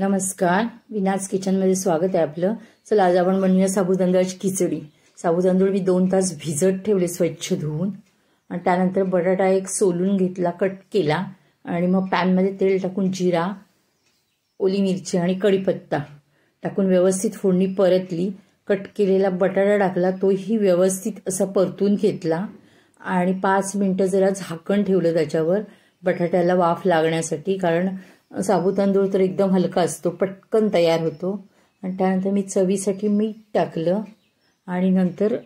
नमस्कार विनाज किचनमध्ये स्वागत आहे आपलं चला आज आपण बनवूया साबुदांदळाची खिचडी साबुदांदूळ मी दोन तास भिजत ठेवले स्वच्छ धुवून आणि त्यानंतर बटाटा एक सोलून घेतला कट केला आणि मग पॅनमध्ये तेल टाकून जिरा ओली मिरची आणि कढीपत्ता टाकून व्यवस्थित फोडणी परतली कट केलेला बटाटा टाकला तोही व्यवस्थित असा परतून घेतला आणि पाच मिनटं जरा झाकण ठेवलं त्याच्यावर बटाट्याला वाफ लागण्यासाठी कारण साबू तांदूळ तर एकदम हलका असतो पटकन तयार होतो आणि त्यानंतर मी चवीसाठी मीठ टाकलं आणि नंतर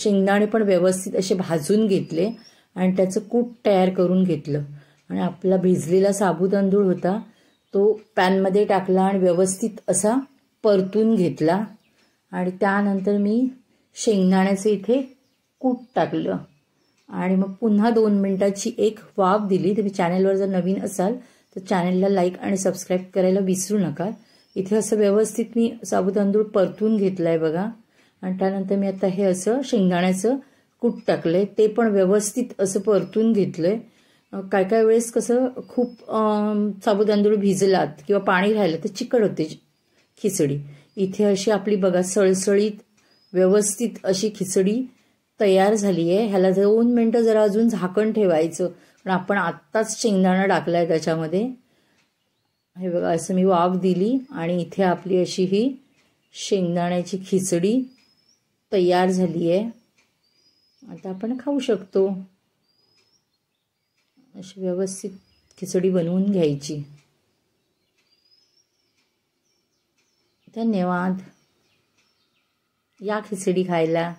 शेंगदाणे पण व्यवस्थित असे भाजून घेतले आणि त्याचं कूट तयार करून घेतलं आणि आपला भिजलेला साबू तांदूळ होता तो पॅनमध्ये टाकला आणि व्यवस्थित असा परतून घेतला आणि त्यानंतर मी शेंगदाण्याचं इथे कूट टाकलं आणि मग पुन्हा दोन मिनटाची एक वाफ दिली तुम्ही चॅनलवर जर नवीन असाल तर चॅनलला लाईक आणि सबस्क्राईब करायला विसरू नका इथे असं व्यवस्थित मी साबू परतून घेतलाय बघा आणि त्यानंतर मी आता हे असं शेंगदाण्याचं कूट टाकलंय ते पण व्यवस्थित असं परतून घेतलंय काय काय वेळेस कसं खूप साबुदांदूळ भिजलात किंवा पाणी राहिलं तर चिकट होते खिचडी इथे अशी आपली बघा सळसळीत व्यवस्थित अशी खिचडी तयार झाली आहे ह्याला दोन मिनटं जरा अजून झाकण ठेवायचं पण आपण आत्ताच शेंगदाणा टाकला आहे त्याच्यामध्ये हे बघा असं मी वाफ दिली आणि इथे आपली अशी ही शेंगदाण्याची खिचडी तयार झाली आहे आता आपण खाऊ शकतो अशी व्यवस्थित खिचडी बनवून घ्यायची धन्यवाद या खिचडी खायला